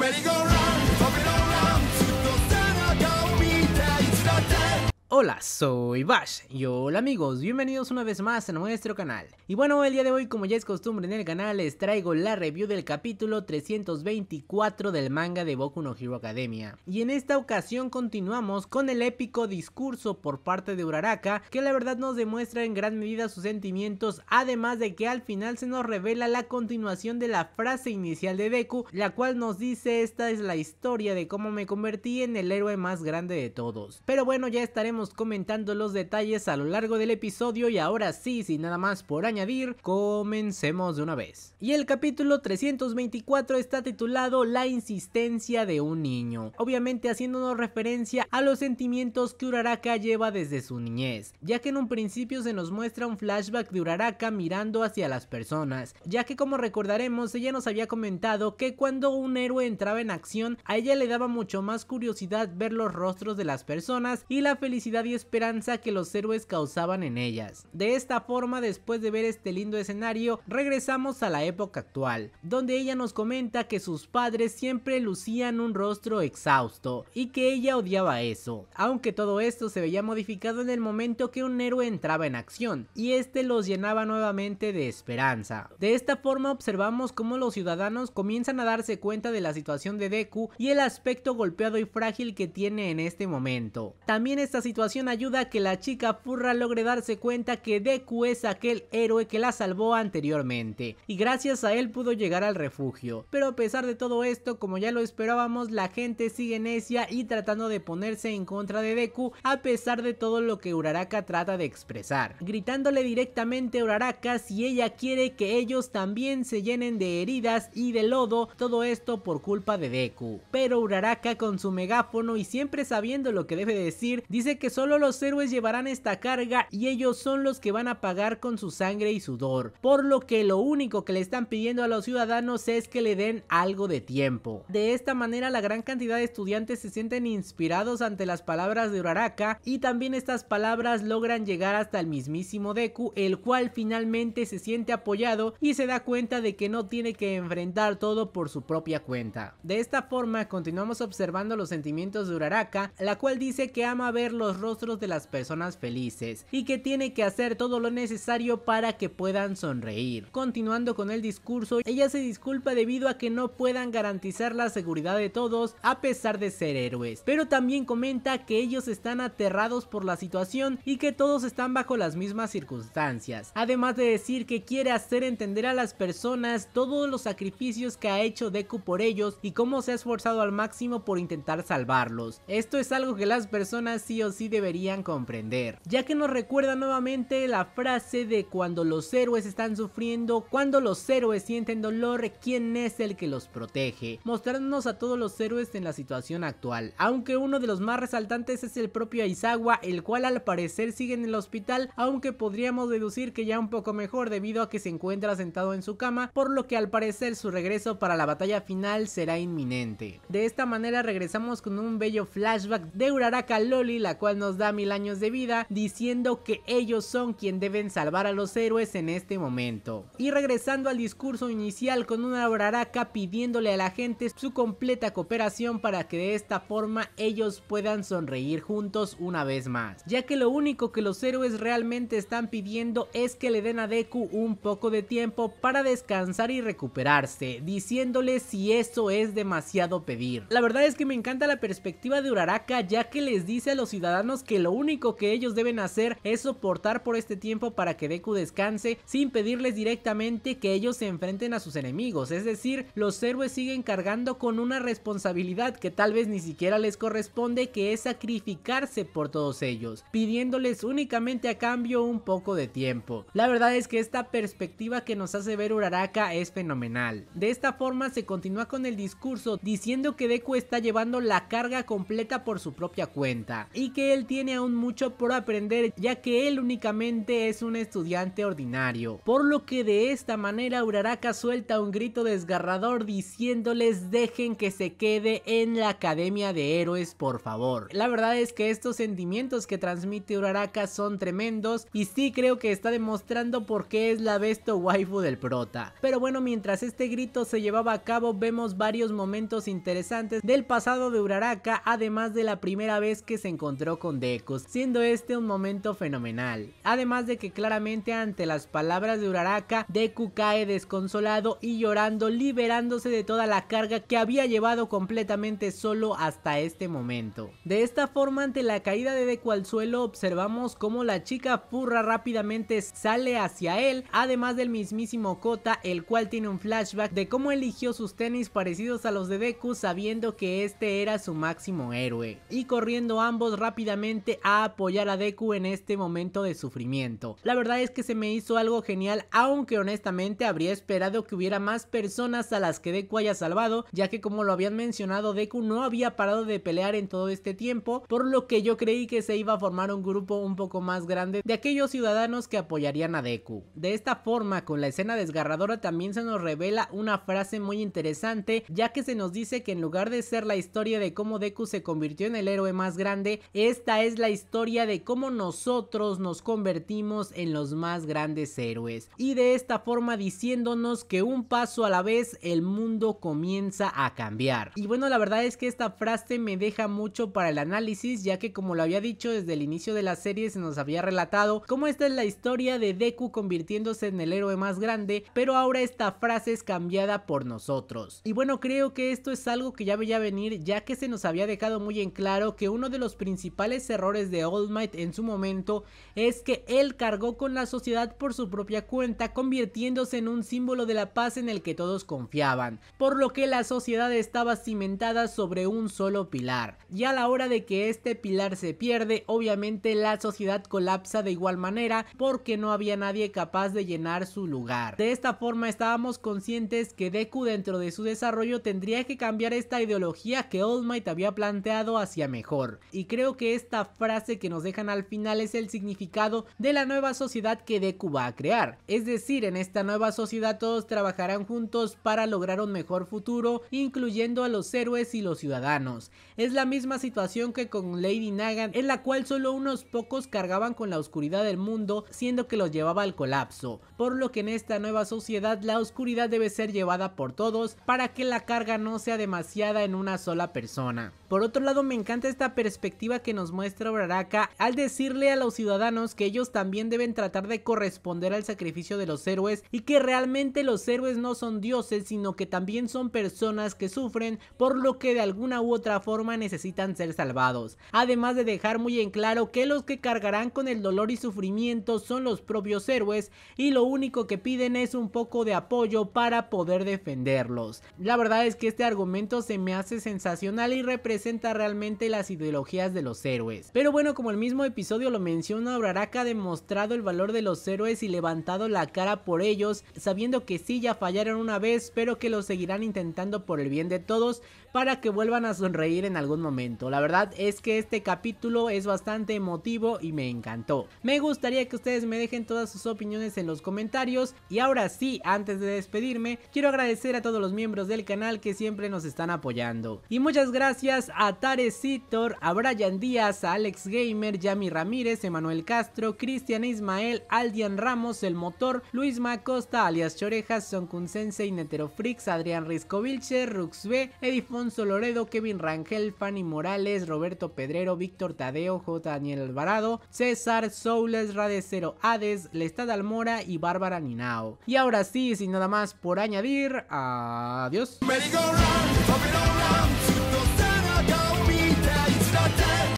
Merry go Hola, soy Bash y hola amigos, bienvenidos una vez más a nuestro canal. Y bueno, el día de hoy como ya es costumbre en el canal les traigo la review del capítulo 324 del manga de Boku no Hero Academia. Y en esta ocasión continuamos con el épico discurso por parte de Uraraka que la verdad nos demuestra en gran medida sus sentimientos además de que al final se nos revela la continuación de la frase inicial de Deku la cual nos dice esta es la historia de cómo me convertí en el héroe más grande de todos. Pero bueno, ya estaremos comentando los detalles a lo largo del episodio y ahora sí, sin nada más por añadir, comencemos de una vez. Y el capítulo 324 está titulado La insistencia de un niño, obviamente haciéndonos referencia a los sentimientos que Uraraka lleva desde su niñez, ya que en un principio se nos muestra un flashback de Uraraka mirando hacia las personas, ya que como recordaremos ella nos había comentado que cuando un héroe entraba en acción a ella le daba mucho más curiosidad ver los rostros de las personas y la felicidad y esperanza que los héroes causaban en ellas. De esta forma, después de ver este lindo escenario, regresamos a la época actual, donde ella nos comenta que sus padres siempre lucían un rostro exhausto y que ella odiaba eso, aunque todo esto se veía modificado en el momento que un héroe entraba en acción y este los llenaba nuevamente de esperanza. De esta forma observamos cómo los ciudadanos comienzan a darse cuenta de la situación de Deku y el aspecto golpeado y frágil que tiene en este momento. También esta situación ayuda a que la chica furra logre darse cuenta que Deku es aquel héroe que la salvó anteriormente, y gracias a él pudo llegar al refugio. Pero a pesar de todo esto, como ya lo esperábamos, la gente sigue necia y tratando de ponerse en contra de Deku a pesar de todo lo que Uraraka trata de expresar, gritándole directamente a Uraraka si ella quiere que ellos también se llenen de heridas y de lodo, todo esto por culpa de Deku. Pero Uraraka con su megáfono y siempre sabiendo lo que debe decir, dice que solo los héroes llevarán esta carga y ellos son los que van a pagar con su sangre y sudor, por lo que lo único que le están pidiendo a los ciudadanos es que le den algo de tiempo. De esta manera la gran cantidad de estudiantes se sienten inspirados ante las palabras de Uraraka y también estas palabras logran llegar hasta el mismísimo Deku, el cual finalmente se siente apoyado y se da cuenta de que no tiene que enfrentar todo por su propia cuenta. De esta forma continuamos observando los sentimientos de Uraraka, la cual dice que ama ver los rostros de las personas felices y que tiene que hacer todo lo necesario para que puedan sonreír. Continuando con el discurso, ella se disculpa debido a que no puedan garantizar la seguridad de todos a pesar de ser héroes, pero también comenta que ellos están aterrados por la situación y que todos están bajo las mismas circunstancias, además de decir que quiere hacer entender a las personas todos los sacrificios que ha hecho Deku por ellos y cómo se ha esforzado al máximo por intentar salvarlos. Esto es algo que las personas sí o sí deberían comprender, ya que nos recuerda nuevamente la frase de cuando los héroes están sufriendo, cuando los héroes sienten dolor, ¿quién es el que los protege? Mostrándonos a todos los héroes en la situación actual, aunque uno de los más resaltantes es el propio Aizawa, el cual al parecer sigue en el hospital, aunque podríamos deducir que ya un poco mejor debido a que se encuentra sentado en su cama, por lo que al parecer su regreso para la batalla final será inminente. De esta manera regresamos con un bello flashback de Uraraka Loli, la cual nos da mil años de vida diciendo que ellos son quien deben salvar a los héroes en este momento. Y regresando al discurso inicial con una Uraraka pidiéndole a la gente su completa cooperación para que de esta forma ellos puedan sonreír juntos una vez más, ya que lo único que los héroes realmente están pidiendo es que le den a Deku un poco de tiempo para descansar y recuperarse, diciéndole si eso es demasiado pedir. La verdad es que me encanta la perspectiva de Uraraka ya que les dice a los ciudadanos que lo único que ellos deben hacer es soportar por este tiempo para que Deku descanse sin pedirles directamente que ellos se enfrenten a sus enemigos, es decir, los héroes siguen cargando con una responsabilidad que tal vez ni siquiera les corresponde que es sacrificarse por todos ellos, pidiéndoles únicamente a cambio un poco de tiempo. La verdad es que esta perspectiva que nos hace ver Uraraka es fenomenal. De esta forma se continúa con el discurso diciendo que Deku está llevando la carga completa por su propia cuenta y que tiene aún mucho por aprender ya que él únicamente es un estudiante ordinario. Por lo que de esta manera Uraraka suelta un grito desgarrador diciéndoles dejen que se quede en la Academia de Héroes por favor. La verdad es que estos sentimientos que transmite Uraraka son tremendos y sí creo que está demostrando por qué es la besto waifu del prota. Pero bueno, mientras este grito se llevaba a cabo vemos varios momentos interesantes del pasado de Uraraka además de la primera vez que se encontró con Deku, siendo este un momento fenomenal. Además de que claramente ante las palabras de Uraraka, Deku cae desconsolado y llorando, liberándose de toda la carga que había llevado completamente solo hasta este momento. De esta forma, ante la caída de Deku al suelo, observamos cómo la chica furra rápidamente sale hacia él, además del mismísimo Kota, el cual tiene un flashback de cómo eligió sus tenis parecidos a los de Deku sabiendo que este era su máximo héroe. Y corriendo ambos rápidamente a apoyar a Deku en este momento de sufrimiento. La verdad es que se me hizo algo genial, aunque honestamente habría esperado que hubiera más personas a las que Deku haya salvado, ya que como lo habían mencionado, Deku no había parado de pelear en todo este tiempo, por lo que yo creí que se iba a formar un grupo un poco más grande de aquellos ciudadanos que apoyarían a Deku. De esta forma, con la escena desgarradora también se nos revela una frase muy interesante, ya que se nos dice que en lugar de ser la historia de cómo Deku se convirtió en el héroe más grande, esta esta es la historia de cómo nosotros nos convertimos en los más grandes héroes. Y de esta forma diciéndonos que un paso a la vez el mundo comienza a cambiar. Y bueno, la verdad es que esta frase me deja mucho para el análisis, ya que como lo había dicho desde el inicio de la serie se nos había relatado cómo esta es la historia de Deku convirtiéndose en el héroe más grande, pero ahora esta frase es cambiada por nosotros. Y bueno, creo que esto es algo que ya veía venir, ya que se nos había dejado muy en claro que uno de los principales errores de All Might en su momento es que él cargó con la sociedad por su propia cuenta, convirtiéndose en un símbolo de la paz en el que todos confiaban, por lo que la sociedad estaba cimentada sobre un solo pilar. Y a la hora de que este pilar se pierde, obviamente la sociedad colapsa de igual manera porque no había nadie capaz de llenar su lugar. De esta forma estábamos conscientes que Deku dentro de su desarrollo tendría que cambiar esta ideología que All Might había planteado hacia mejor. Y creo que esta frase que nos dejan al final es el significado de la nueva sociedad que Deku va a crear. Es decir, en esta nueva sociedad todos trabajarán juntos para lograr un mejor futuro, incluyendo a los héroes y los ciudadanos. Es la misma situación que con Lady Nagan en la cual solo unos pocos cargaban con la oscuridad del mundo, siendo que los llevaba al colapso. Por lo que en esta nueva sociedad la oscuridad debe ser llevada por todos para que la carga no sea demasiada en una sola persona. Por otro lado me encanta esta perspectiva que nos muestra Uraraka al decirle a los ciudadanos que ellos también deben tratar de corresponder al sacrificio de los héroes y que realmente los héroes no son dioses sino que también son personas que sufren por lo que de alguna u otra forma necesitan ser salvados. Además de dejar muy en claro que los que cargarán con el dolor y sufrimiento son los propios héroes y lo único que piden es un poco de apoyo para poder defenderlos. La verdad es que este argumento se me hace sensacional y representa realmente las ideologías de los héroes. Pero bueno, como el mismo episodio lo menciona, Uraraka ha demostrado el valor de los héroes y levantado la cara por ellos, sabiendo que sí ya fallaron una vez, pero que lo seguirán intentando por el bien de todos para que vuelvan a sonreír en algún momento. La verdad es que este capítulo es bastante emotivo y me encantó. Me gustaría que ustedes me dejen todas sus opiniones en los comentarios y ahora sí, antes de despedirme, quiero agradecer a todos los miembros del canal que siempre nos están apoyando. Y muchas gracias a Tarecitor. a Brian Díaz, Alex Gamer, Yami Ramírez, Emanuel Castro, Cristian Ismael, Aldian Ramos, El Motor, Luis Macosta, alias Chorejas, y Netero Neterofrix, Adrián Risco Rux B, Edifonso Loredo, Kevin Rangel, Fanny Morales, Roberto Pedrero, Víctor Tadeo, J. Daniel Alvarado, César, Soules, Radecero Hades, Lestad Almora y Bárbara Ninao. Y ahora sí, sin nada más por añadir, adiós.